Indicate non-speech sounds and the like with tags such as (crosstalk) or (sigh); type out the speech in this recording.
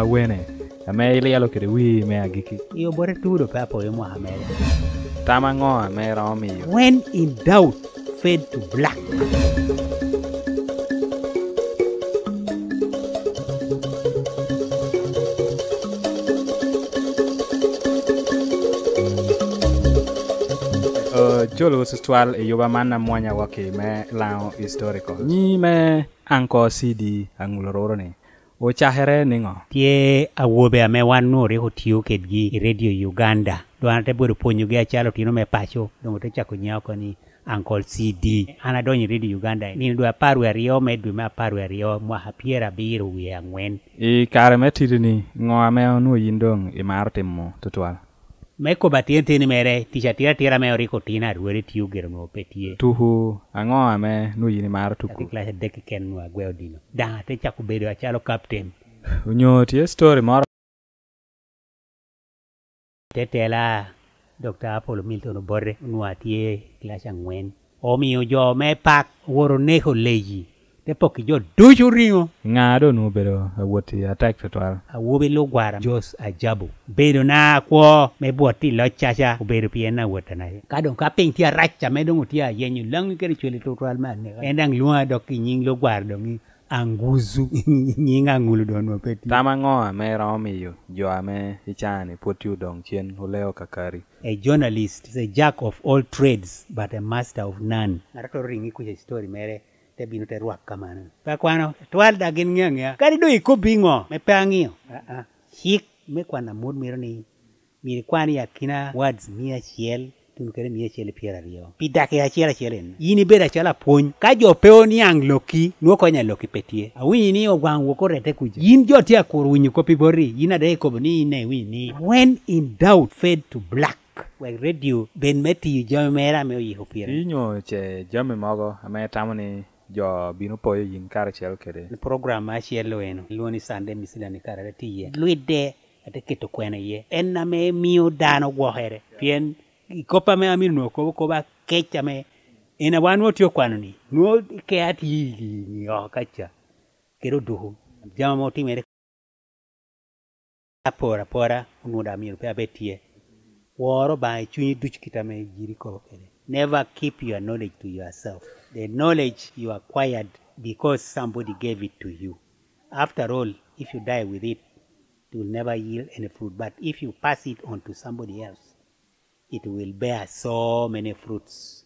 awene amɛɛl yɛlo kede wi me agiki iyo bore tudo pe apoyemo amɛɛl tam aŋo amɛɛra omiyo when in doubt fade to black uh, jolo sustwal e yoba man na mwanya wake me lao historical nyi me anko cd angulororo ni uchahere ning'o tie awuobe ame wan nuore otiyo kedgi i e redio uganda dwan te bwedo puonyogi achalo tino me pacho dongo te chako nyiewko ni ankol cd an adonj e redio uganda nin dwe apar we ariyo me dwe me apar we ariyo mwaha pier abiro wiye ang'wen i e kare me tidni ng'o ame onuo yin dong imar timo tutwal mekobati entin mere tich atira tira me oriko tin ruere tiyo gero me petie tuhu ang'o ame nuyini mar tuku adhi klas adek ken nu agwe odino da te chako bedo achalo captain unyo tie story moro tetela dr apollo milton bore nu atie klas ang'wen omiyo jo me pak woro neho leji te poki jo dojo ringo ng'ado nu bedo awuoti atek tutwal awuobi lugwara jos ajabu bedo na kwo me buot ti lo chacha obedo pien na wuota na ka dong ka piny ti aracha me dong ti ayenyo lang kere chwele tutwal ma ne en dang luwa dok ki e nying lugwar dong e anguzu (laughs) nying angulu don mapeti tama ng'owa me rom jo e jowa me ichani put yu dong chien uleo kakari a journalist is a jack of all trades but a master of none ng'ato ringi kuja story mere tebino terwak kamano pakwano twal dagin ngiyangya kadi do ikobingo mepangiyo aa ah, ah. hik mekwana mut miro ni miri kwan yakina words mia achiel tun kere mia achiel e piero ariyo pi dak e achiel achiel en in ibed achiel apuony ka jopeo niang' loki nuoko nya loki petie awinyi ni ogwang' wuok orete kuja in joti akur winyo kopi bori in ade ikobo ni in ne winyi ni when in doubt fade to black wek radio ben metiyo jame mera me oyiko inyo che jame mogo ame tamo ni jo bino poyo yin kar achiel kede program ma achiel weno luo ni sande misila ni karare tiye lwide ate keto kwene ye en na me miyo dano gwohere pien ikopa me amin no ko ko ba kecha me ina wan wo tiyo kwano ni nuo ke ati ni o kacha kero duho jama mo timere apora pora unuda miyo pe abetie woro ba e chunyi duch kita me jiri ko kede Never keep your knowledge to yourself. The knowledge you acquired because somebody gave it to you. After all, if you die with it, it will never yield any fruit. But if you pass it on to somebody else, it will bear so many fruits.